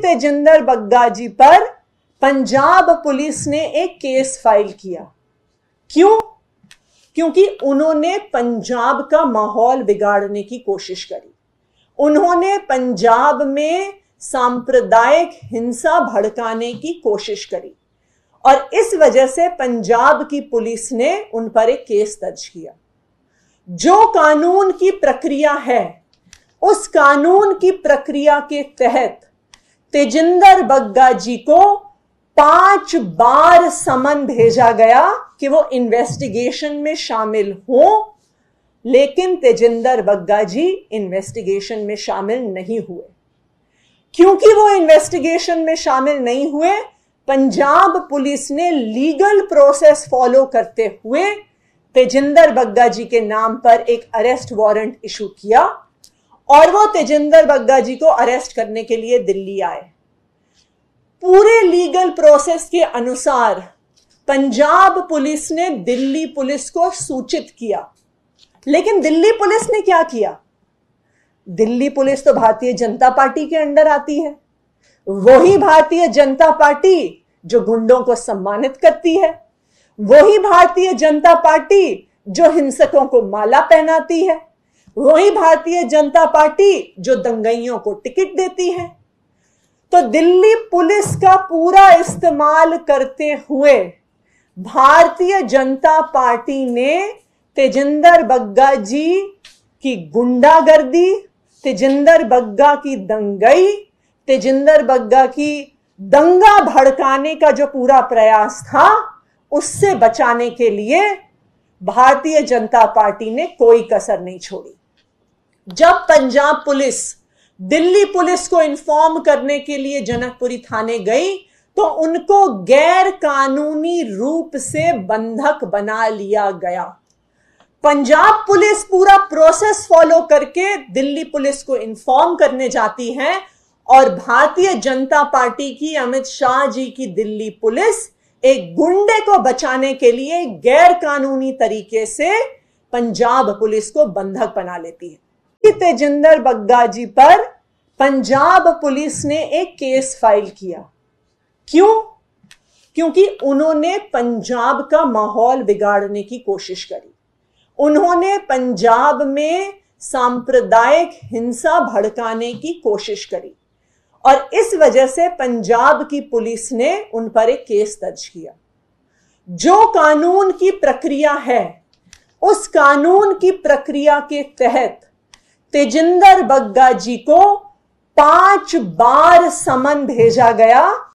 तेजिंदर बग्गा जी पर पंजाब पुलिस ने एक केस फाइल किया क्यों क्योंकि उन्होंने पंजाब का माहौल बिगाड़ने की कोशिश करी उन्होंने पंजाब में सांप्रदायिक हिंसा भड़काने की कोशिश करी और इस वजह से पंजाब की पुलिस ने उन पर एक केस दर्ज किया जो कानून की प्रक्रिया है उस कानून की प्रक्रिया के तहत तेजिंदर बग्गा जी को पांच बार समन भेजा गया कि वो इन्वेस्टिगेशन में शामिल हो लेकिन तेजिंदर बग्गा जी इन्वेस्टिगेशन में शामिल नहीं हुए क्योंकि वो इन्वेस्टिगेशन में शामिल नहीं हुए पंजाब पुलिस ने लीगल प्रोसेस फॉलो करते हुए तेजिंदर बग्गा जी के नाम पर एक अरेस्ट वारंट इशू किया और वो तेजिंदर बग्गा जी को अरेस्ट करने के लिए दिल्ली आए पूरे लीगल प्रोसेस के अनुसार पंजाब पुलिस ने दिल्ली पुलिस को सूचित किया लेकिन दिल्ली पुलिस ने क्या किया दिल्ली पुलिस तो भारतीय जनता पार्टी के अंडर आती है वही भारतीय जनता पार्टी जो गुंडों को सम्मानित करती है वही भारतीय जनता पार्टी जो हिंसकों को माला पहनाती है वही भारतीय जनता पार्टी जो दंगइयों को टिकट देती है तो दिल्ली पुलिस का पूरा इस्तेमाल करते हुए भारतीय जनता पार्टी ने तेजिंदर बग्गा जी की गुंडागर्दी तेजिंदर बग्गा की दंगई तेजिंदर बग्गा की दंगा भड़काने का जो पूरा प्रयास था उससे बचाने के लिए भारतीय जनता पार्टी ने कोई कसर नहीं छोड़ी जब पंजाब पुलिस दिल्ली पुलिस को इन्फॉर्म करने के लिए जनकपुरी थाने गई तो उनको गैर कानूनी रूप से बंधक बना लिया गया पंजाब पुलिस पूरा प्रोसेस फॉलो करके दिल्ली पुलिस को इन्फॉर्म करने जाती है और भारतीय जनता पार्टी की अमित शाह जी की दिल्ली पुलिस एक गुंडे को बचाने के लिए गैर कानूनी तरीके से पंजाब पुलिस को बंधक बना लेती है तेजिंदर बग्गा जी पर पंजाब पुलिस ने एक केस फाइल किया क्यों क्योंकि उन्होंने पंजाब का माहौल बिगाड़ने की कोशिश करी उन्होंने पंजाब में सांप्रदायिक हिंसा भड़काने की कोशिश करी और इस वजह से पंजाब की पुलिस ने उन पर एक केस दर्ज किया जो कानून की प्रक्रिया है उस कानून की प्रक्रिया के तहत तेजिंदर बग्गा जी को पांच बार समन भेजा गया